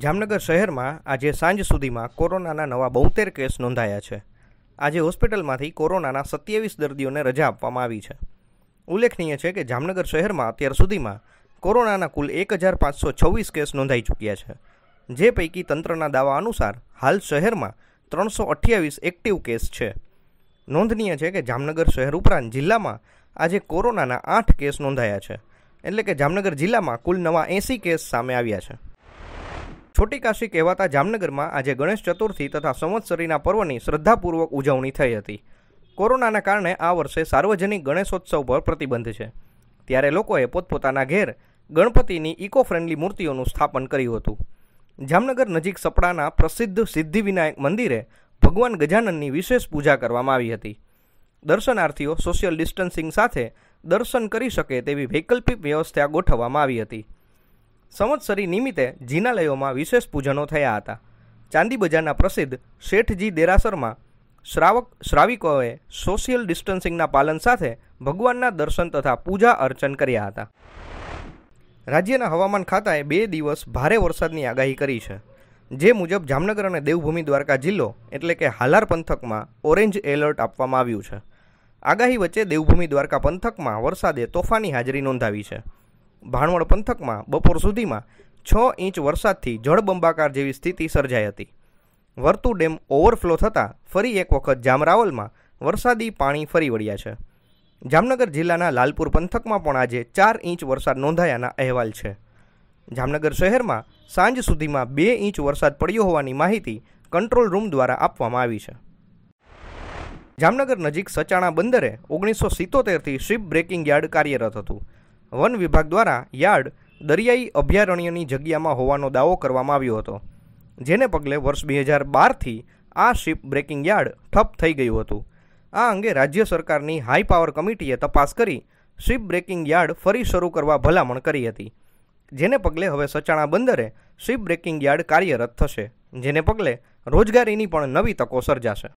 જામનગર શહેરમાં આજે સાંજ સુધીમાં કોરોનાના નવા બોતેર કેસ નોંધાયા છે આજે હોસ્પિટલમાંથી કોરોનાના સત્યાવીસ દર્દીઓને રજા આપવામાં આવી છે ઉલ્લેખનીય છે કે જામનગર શહેરમાં અત્યાર સુધીમાં કોરોનાના કુલ એક હજાર પાંચસો છવ્વીસ કેસ નોંધાઈ ચૂક્યા છે જે પૈકી તંત્રના દાવા અનુસાર હાલ શહેરમાં ત્રણસો અઠ્યાવીસ એક્ટિવ કેસ છે નોંધનીય છે કે જામનગર શહેર ઉપરાંત જિલ્લામાં આજે કોરોનાના આઠ કેસ નોંધાયા છે એટલે કે જામનગર જિલ્લામાં કુલ નવા એંસી કેસ સામે આવ્યા છે છોટી કાશી કહેવાતા જામનગરમાં આજે ગણેશ ચતુર્થી તથા સંવત્સરીના પર્વની શ્રદ્ધાપૂર્વક ઉજવણી થઈ હતી કોરોનાના કારણે આ વર્ષે સાર્વજનિક ગણેશોત્સવ પર પ્રતિબંધ છે ત્યારે લોકોએ પોતપોતાના ઘેર ગણપતિની ઇકો ફ્રેન્ડલી મૂર્તિઓનું સ્થાપન કર્યું હતું જામનગર નજીક સપડાના પ્રસિદ્ધ સિદ્ધિવિનાયક મંદિરે ભગવાન ગજાનનની વિશેષ પૂજા કરવામાં આવી હતી દર્શનાર્થીઓ સોશિયલ ડિસ્ટન્સિંગ સાથે દર્શન કરી શકે તેવી વૈકલ્પિક વ્યવસ્થા ગોઠવવામાં આવી હતી સંવત્સરી નિમિત્તે જિનાલયોમાં વિશેષ પૂજનો થયા હતા ચાંદી બજારના પ્રસિદ્ધ શેઠજી દેરાસરમાં શ્રાવક શ્રાવિકોએ સોશિયલ ડિસ્ટન્સિંગના પાલન સાથે ભગવાનના દર્શન તથા પૂજા અર્ચન કર્યા હતા રાજ્યના હવામાન ખાતાએ બે દિવસ ભારે વરસાદની આગાહી કરી છે જે મુજબ જામનગર અને દેવભૂમિ દ્વારકા જિલ્લો એટલે કે હાલાર પંથકમાં ઓરેન્જ એલર્ટ આપવામાં આવ્યું છે આગાહી વચ્ચે દેવભૂમિ દ્વારકા પંથકમાં વરસાદે તોફાની હાજરી નોંધાવી છે ભાણવડ પંથકમાં બપોર સુધીમાં છ ઇંચ વરસાદથી જળબંબાકાર જેવી સ્થિતિ સર્જાઈ હતી વર્તુ ડેમ ઓવરફ્લો થતાં ફરી એક વખત જામરાવલમાં વરસાદી પાણી ફરી વળ્યા છે જામનગર જિલ્લાના લાલપુર પંથકમાં પણ આજે ચાર ઇંચ વરસાદ નોંધાયાના અહેવાલ છે જામનગર શહેરમાં સાંજ સુધીમાં બે ઇંચ વરસાદ પડ્યો હોવાની માહિતી કંટ્રોલ રૂમ દ્વારા આપવામાં આવી છે જામનગર નજીક સચાણા બંદરે ઓગણીસો સિત્તોતેરથી શિપ બ્રેકિંગ યાર્ડ કાર્યરત હતું વન વિભાગ દ્વારા યાર્ડ દરિયાઈ અભયારણ્યની જગ્યામાં હોવાનો દાવો કરવામાં આવ્યો હતો જેને પગલે વર્ષ બે હજાર બારથી આ શિપ બ્રેકિંગ યાર્ડ ઠપ થઈ ગયું હતું આ અંગે રાજ્ય સરકારની હાઈ પાવર કમિટીએ તપાસ કરી શિપ બ્રેકિંગ યાર્ડ ફરી શરૂ કરવા ભલામણ કરી હતી જેને પગલે હવે સચાણા બંદરે શિપ બ્રેકિંગ યાર્ડ કાર્યરત થશે જેને પગલે રોજગારીની પણ નવી તકો સર્જાશે